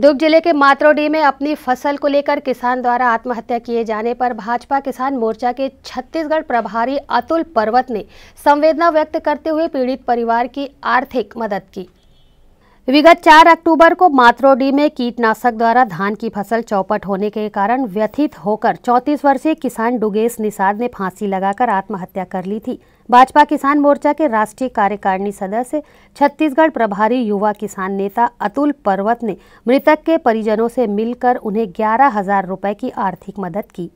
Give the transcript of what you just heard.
दुर्ग जिले के मातरोडी में अपनी फसल को लेकर किसान द्वारा आत्महत्या किए जाने पर भाजपा किसान मोर्चा के छत्तीसगढ़ प्रभारी अतुल पर्वत ने संवेदना व्यक्त करते हुए पीड़ित परिवार की आर्थिक मदद की विगत 4 अक्टूबर को मातरोडी में कीटनाशक द्वारा धान की फसल चौपट होने के कारण व्यथित होकर 34 वर्षीय किसान डुगेश निषाद ने फांसी लगाकर आत्महत्या कर ली थी भाजपा किसान मोर्चा के राष्ट्रीय कार्यकारिणी सदस्य छत्तीसगढ़ प्रभारी युवा किसान नेता अतुल पर्वत ने मृतक के परिजनों से मिलकर उन्हें ग्यारह हजार की आर्थिक मदद की